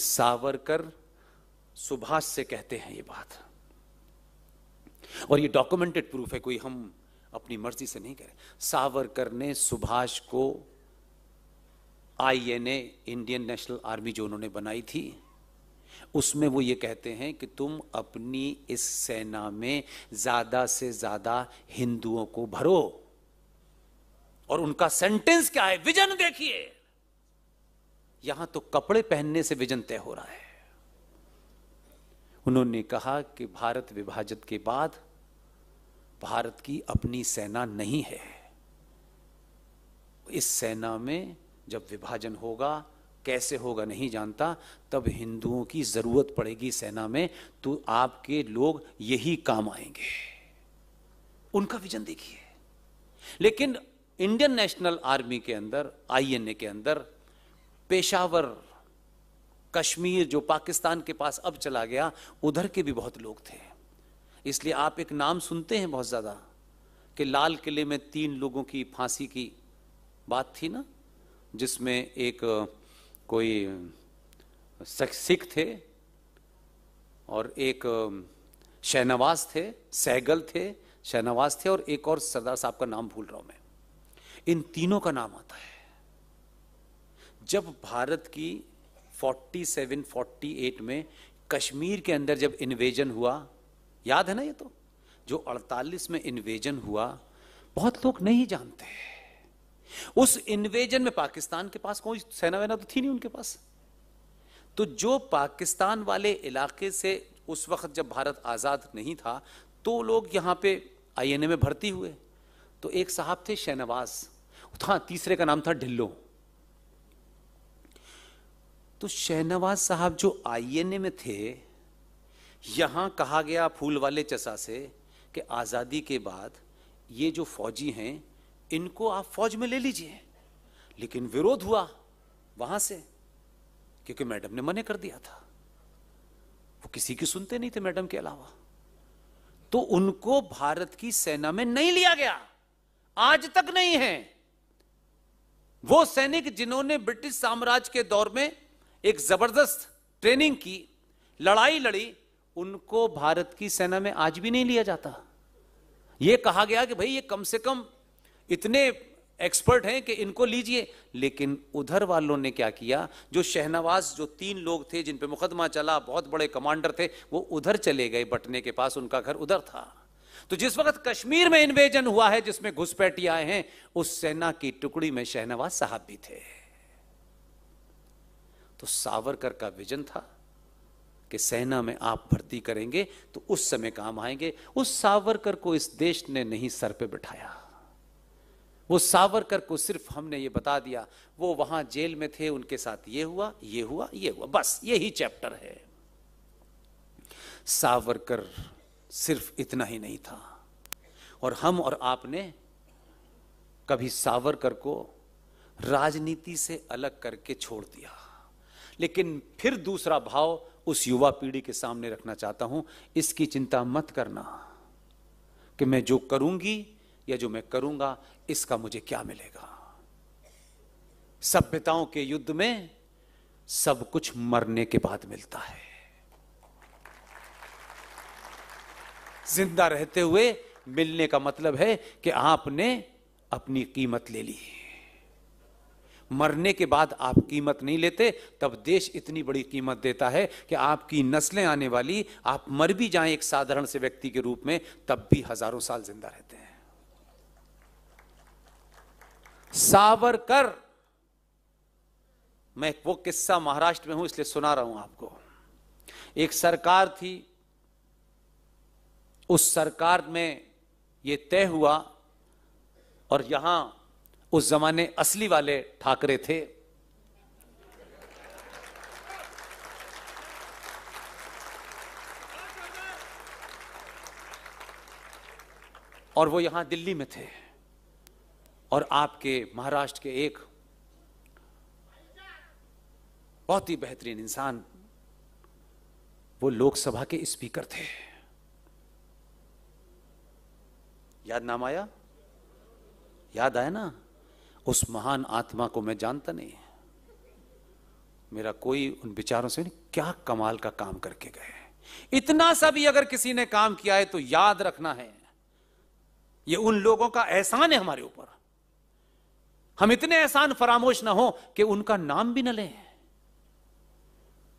सावरकर सुभाष से कहते हैं ये बात और ये डॉक्यूमेंटेड प्रूफ है कोई हम अपनी मर्जी से नहीं रहे सावरकर ने सुभाष को आईएनए इंडियन नेशनल आर्मी जो उन्होंने बनाई थी उसमें वो ये कहते हैं कि तुम अपनी इस सेना में ज्यादा से ज्यादा हिंदुओं को भरो और उनका सेंटेंस क्या है विजन देखिए यहां तो कपड़े पहनने से विजन तय हो रहा है उन्होंने कहा कि भारत विभाजन के बाद भारत की अपनी सेना नहीं है इस सेना में जब विभाजन होगा कैसे होगा नहीं जानता तब हिंदुओं की जरूरत पड़ेगी सेना में तो आपके लोग यही काम आएंगे उनका विजन देखिए लेकिन इंडियन नेशनल आर्मी के अंदर आईएनए के अंदर पेशावर कश्मीर जो पाकिस्तान के पास अब चला गया उधर के भी बहुत लोग थे इसलिए आप एक नाम सुनते हैं बहुत ज़्यादा कि लाल किले में तीन लोगों की फांसी की बात थी ना जिसमें एक कोई सिख थे और एक शहनवाज थे सहगल थे शहनवाज थे और एक और सरदार साहब का नाम भूल रहा हूँ मैं इन तीनों का नाम आता है जब भारत की 47, 48 में कश्मीर के अंदर जब इन्वेजन हुआ याद है ना ये तो जो 48 में इन्वेजन हुआ बहुत लोग नहीं जानते उस इन्वेजन में पाकिस्तान के पास कोई सेना वेना तो थी नहीं उनके पास तो जो पाकिस्तान वाले इलाके से उस वक्त जब भारत आज़ाद नहीं था तो लोग यहाँ पे आईएनए में भर्ती हुए तो एक साहब थे शहनवाज था हाँ, तीसरे का नाम था ढिल्लो तो शहनवाज साहब जो आईएनए में थे यहां कहा गया फूल वाले चसा से कि आज़ादी के बाद ये जो फौजी हैं इनको आप फौज में ले लीजिए लेकिन विरोध हुआ वहां से क्योंकि मैडम ने मने कर दिया था वो किसी की सुनते नहीं थे मैडम के अलावा तो उनको भारत की सेना में नहीं लिया गया आज तक नहीं है वो सैनिक जिन्होंने ब्रिटिश साम्राज्य के दौर में एक जबरदस्त ट्रेनिंग की लड़ाई लड़ी उनको भारत की सेना में आज भी नहीं लिया जाता यह कहा गया कि भाई ये कम से कम इतने एक्सपर्ट हैं कि इनको लीजिए लेकिन उधर वालों ने क्या किया जो शहनवाज जो तीन लोग थे जिन पे मुकदमा चला बहुत बड़े कमांडर थे वो उधर चले गए बटने के पास उनका घर उधर था तो जिस वक्त कश्मीर में इन्वेजन हुआ है जिसमें घुसपैठी आए हैं उस सेना की टुकड़ी में शहनवाज साहब भी थे तो सावरकर का विजन था कि सेना में आप भर्ती करेंगे तो उस समय काम आएंगे उस सावरकर को इस देश ने नहीं सर पे बिठाया वो सावरकर को सिर्फ हमने ये बता दिया वो वहां जेल में थे उनके साथ ये हुआ ये हुआ ये हुआ बस यही चैप्टर है सावरकर सिर्फ इतना ही नहीं था और हम और आपने कभी सावरकर को राजनीति से अलग करके छोड़ दिया लेकिन फिर दूसरा भाव उस युवा पीढ़ी के सामने रखना चाहता हूं इसकी चिंता मत करना कि मैं जो करूंगी या जो मैं करूंगा इसका मुझे क्या मिलेगा सभ्यताओं के युद्ध में सब कुछ मरने के बाद मिलता है जिंदा रहते हुए मिलने का मतलब है कि आपने अपनी कीमत ले ली है मरने के बाद आप कीमत नहीं लेते तब देश इतनी बड़ी कीमत देता है कि आपकी नस्लें आने वाली आप मर भी जाएं एक साधारण से व्यक्ति के रूप में तब भी हजारों साल जिंदा रहते हैं सावरकर मैं वो किस्सा महाराष्ट्र में हूं इसलिए सुना रहा हूं आपको एक सरकार थी उस सरकार में यह तय हुआ और यहां उस जमाने असली वाले ठाकरे थे और वो यहां दिल्ली में थे और आपके महाराष्ट्र के एक बहुत ही बेहतरीन इंसान वो लोकसभा के स्पीकर थे याद नाम आया याद आया ना उस महान आत्मा को मैं जानता नहीं मेरा कोई उन विचारों से नहीं क्या कमाल का काम करके गए इतना सा भी अगर किसी ने काम किया है तो याद रखना है ये उन लोगों का एहसान है हमारे ऊपर हम इतने एहसान फरामोश ना हो कि उनका नाम भी ना लें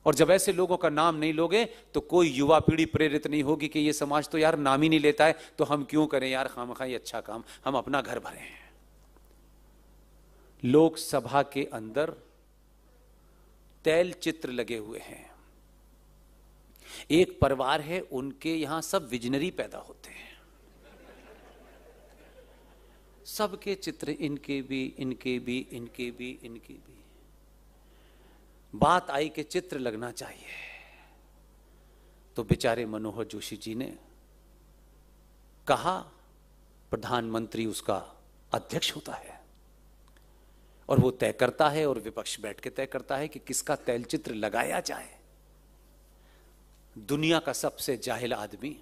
और जब ऐसे लोगों का नाम नहीं लोगे तो कोई युवा पीढ़ी प्रेरित नहीं होगी कि ये समाज तो यार नाम ही नहीं लेता है तो हम क्यों करें यार खाम खाई अच्छा काम हम अपना घर भरे हैं लोकसभा के अंदर तैल चित्र लगे हुए हैं एक परिवार है उनके यहां सब विजनरी पैदा होते हैं सबके चित्र इनके भी इनके भी इनके भी इनके भी बात आई के चित्र लगना चाहिए तो बेचारे मनोहर जोशी जी ने कहा प्रधानमंत्री उसका अध्यक्ष होता है और वो तय करता है और विपक्ष बैठ के तय करता है कि किसका तैलचित्र लगाया जाए दुनिया का सबसे जाहिल आदमी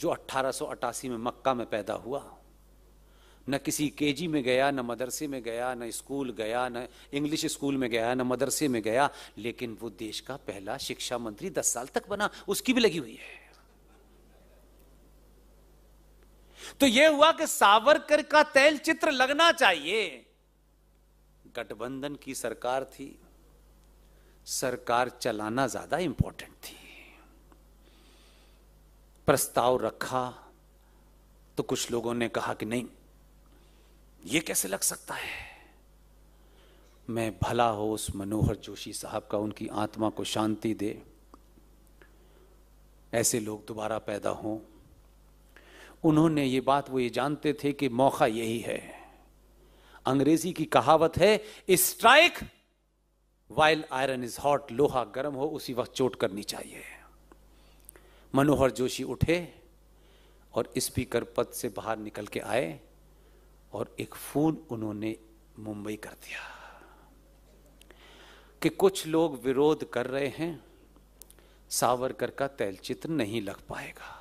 जो 1888 में मक्का में पैदा हुआ न किसी केजी में गया न मदरसे में गया न स्कूल गया न इंग्लिश स्कूल में गया न मदरसे में गया लेकिन वो देश का पहला शिक्षा मंत्री दस साल तक बना उसकी भी लगी हुई है तो यह हुआ कि सावरकर का तैल चित्र लगना चाहिए गठबंधन की सरकार थी सरकार चलाना ज्यादा इंपॉर्टेंट थी प्रस्ताव रखा तो कुछ लोगों ने कहा कि नहीं ये कैसे लग सकता है मैं भला हो उस मनोहर जोशी साहब का उनकी आत्मा को शांति दे ऐसे लोग दोबारा पैदा हों उन्होंने ये बात वो ये जानते थे कि मौका यही है अंग्रेजी की कहावत है strike while iron is hot लोहा गर्म हो उसी वक्त चोट करनी चाहिए मनोहर जोशी उठे और स्पीकर पद से बाहर निकल के आए और एक फोन उन्होंने मुंबई कर दिया कि कुछ लोग विरोध कर रहे हैं सावरकर का तैलचित्र नहीं लग पाएगा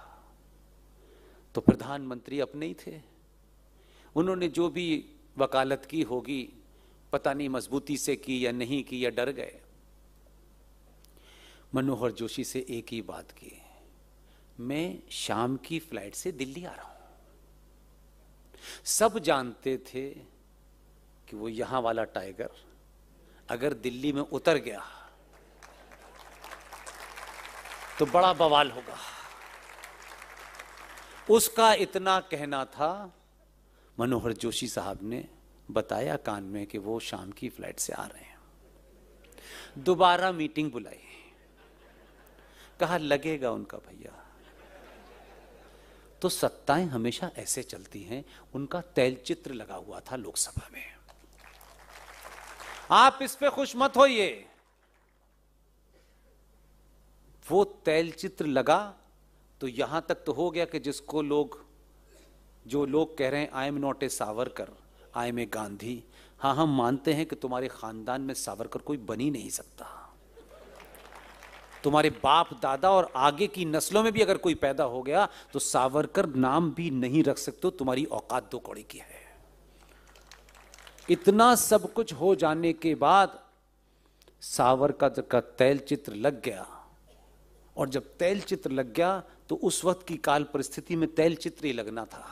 तो प्रधानमंत्री अपने ही थे उन्होंने जो भी वकालत की होगी पता नहीं मजबूती से की या नहीं की या डर गए मनोहर जोशी से एक ही बात की मैं शाम की फ्लाइट से दिल्ली आ रहा हूं सब जानते थे कि वो यहां वाला टाइगर अगर दिल्ली में उतर गया तो बड़ा बवाल होगा उसका इतना कहना था मनोहर जोशी साहब ने बताया कान में कि वो शाम की फ्लाइट से आ रहे हैं दोबारा मीटिंग बुलाई कहा लगेगा उनका भैया तो सत्ताएं हमेशा ऐसे चलती हैं उनका तैल चित्र लगा हुआ था लोकसभा में आप इस पे खुश मत होइए वो तैल चित्र लगा तो यहां तक तो हो गया कि जिसको लोग जो लोग कह रहे हैं I am not a Savarkar I am a Gandhi हाँ हम मानते हैं कि तुम्हारे खानदान में सावरकर कोई बन ही नहीं सकता तुम्हारे बाप दादा और आगे की नस्लों में भी अगर कोई पैदा हो गया तो सावरकर नाम भी नहीं रख सकते तुम्हारी औकात दो कौड़ी की है इतना सब कुछ हो जाने के बाद सावरकर का तैल चित्र लग गया और जब तैल चित्र लग गया तो उस वक्त की काल परिस्थिति में तैल चित्री लगना था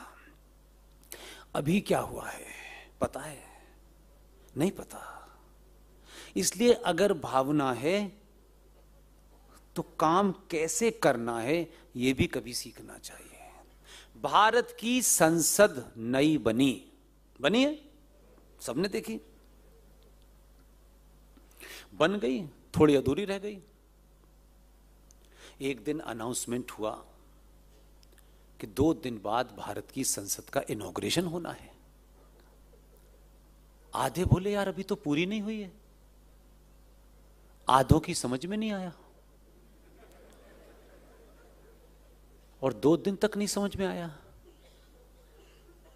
अभी क्या हुआ है पता है नहीं पता इसलिए अगर भावना है तो काम कैसे करना है यह भी कभी सीखना चाहिए भारत की संसद नई बनी बनी है सबने देखी बन गई थोड़ी अधूरी रह गई एक दिन अनाउंसमेंट हुआ कि दो दिन बाद भारत की संसद का इनोग्रेशन होना है आधे बोले यार अभी तो पूरी नहीं हुई है आधों की समझ में नहीं आया और दो दिन तक नहीं समझ में आया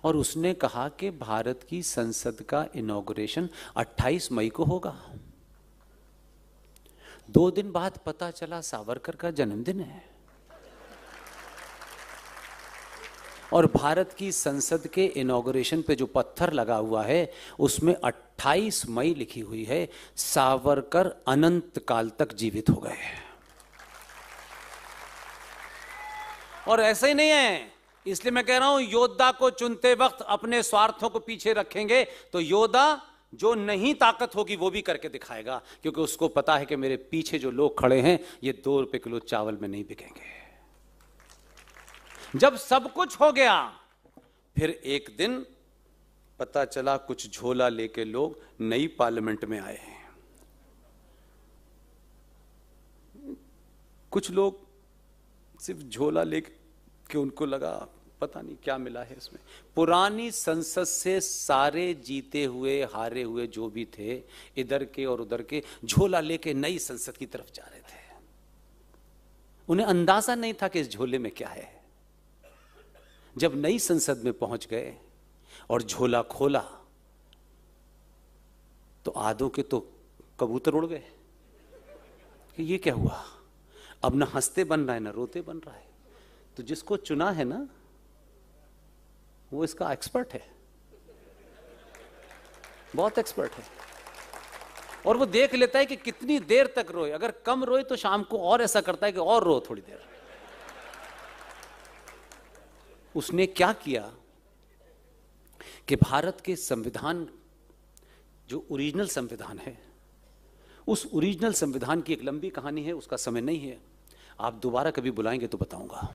और उसने कहा कि भारत की संसद का इनोग्रेशन 28 मई को होगा दो दिन बाद पता चला सावरकर का जन्मदिन है और भारत की संसद के इनोग्रेशन पे जो पत्थर लगा हुआ है उसमें 28 मई लिखी हुई है सावरकर अनंत काल तक जीवित हो गए और ऐसे ही नहीं है इसलिए मैं कह रहा हूं योद्धा को चुनते वक्त अपने स्वार्थों को पीछे रखेंगे तो योद्धा जो नहीं ताकत होगी वो भी करके दिखाएगा क्योंकि उसको पता है कि मेरे पीछे जो लोग खड़े हैं ये दो रुपए किलो चावल में नहीं बिकेंगे जब सब कुछ हो गया फिर एक दिन पता चला कुछ झोला लेके लोग नई पार्लियामेंट में आए हैं कुछ लोग सिर्फ झोला लेके उनको लगा पता नहीं क्या मिला है इसमें पुरानी संसद से सारे जीते हुए हारे हुए जो भी थे इधर के और उधर के झोला लेके नई संसद की तरफ जा रहे थे उन्हें अंदाजा नहीं था कि इस झोले में क्या है जब नई संसद में पहुंच गए और झोला खोला तो आधो के तो कबूतर उड़ गए कि ये क्या हुआ अब ना हंसते बन रहा है ना रोते बन रहा है तो जिसको चुना है ना वो इसका एक्सपर्ट है बहुत एक्सपर्ट है और वो देख लेता है कि कितनी देर तक रोए अगर कम रोए तो शाम को और ऐसा करता है कि और रो थोड़ी देर उसने क्या किया कि भारत के संविधान जो ओरिजिनल संविधान है उस ओरिजिनल संविधान की एक लंबी कहानी है उसका समय नहीं है आप दोबारा कभी बुलाएंगे तो बताऊंगा